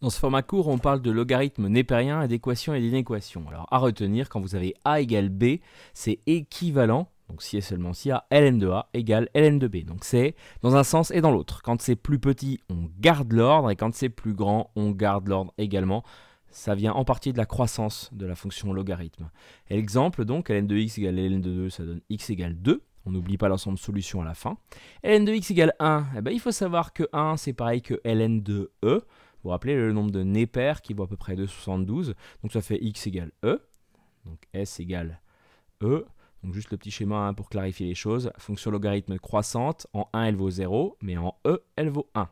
Dans ce format court, on parle de logarithme népérien et d'équations et d'inéquation. Alors à retenir, quand vous avez a égale b, c'est équivalent, donc si et seulement si, à ln de a égale ln de b. Donc c'est dans un sens et dans l'autre. Quand c'est plus petit, on garde l'ordre, et quand c'est plus grand, on garde l'ordre également. Ça vient en partie de la croissance de la fonction logarithme. Exemple donc, ln de x égale ln de 2, ça donne x égale 2. On n'oublie pas l'ensemble solution à la fin. ln de x égale 1, eh ben, il faut savoir que 1, c'est pareil que ln de e. Vous vous rappelez le nombre de nez qui vaut à peu près 2,72. Donc ça fait x égale e. Donc s égale e. Donc juste le petit schéma hein, pour clarifier les choses. Fonction logarithme croissante, en 1 elle vaut 0, mais en e elle vaut 1.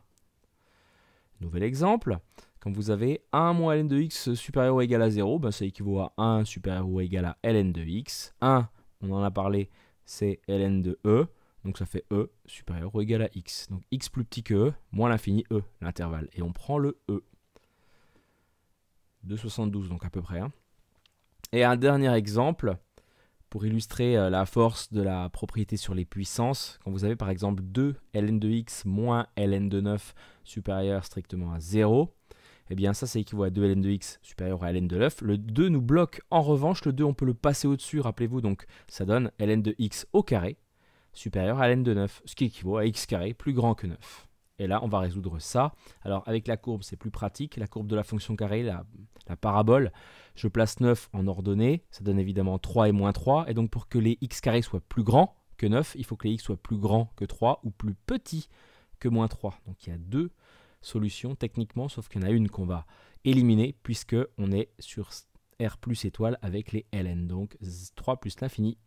Nouvel exemple, quand vous avez 1 moins ln de x supérieur ou égal à 0, ben, ça équivaut à 1 supérieur ou égal à ln de x. 1, on en a parlé, c'est ln de e. Donc ça fait E supérieur ou égal à X. Donc X plus petit que E, moins l'infini E, l'intervalle. Et on prend le E. 2,72 donc à peu près. Hein. Et un dernier exemple pour illustrer euh, la force de la propriété sur les puissances. Quand vous avez par exemple 2 ln de x moins ln de 9 supérieur strictement à 0, eh bien ça c'est équivalent à 2 ln de x supérieur à ln de 9. Le 2 nous bloque. En revanche, le 2 on peut le passer au-dessus, rappelez-vous, donc ça donne ln de x au carré supérieur à ln de 9, ce qui équivaut à x carré plus grand que 9. Et là, on va résoudre ça. Alors avec la courbe, c'est plus pratique. La courbe de la fonction carrée, la, la, parabole, je place 9 en ordonnée. Ça donne évidemment 3 et moins 3. Et donc pour que les x carrés soient plus grands que 9, il faut que les x soient plus grands que 3 ou plus petits que moins 3. Donc il y a deux solutions techniquement, sauf qu'il y en a une qu'on va éliminer puisque on est sur R plus étoile avec les ln. Donc 3 plus l'infini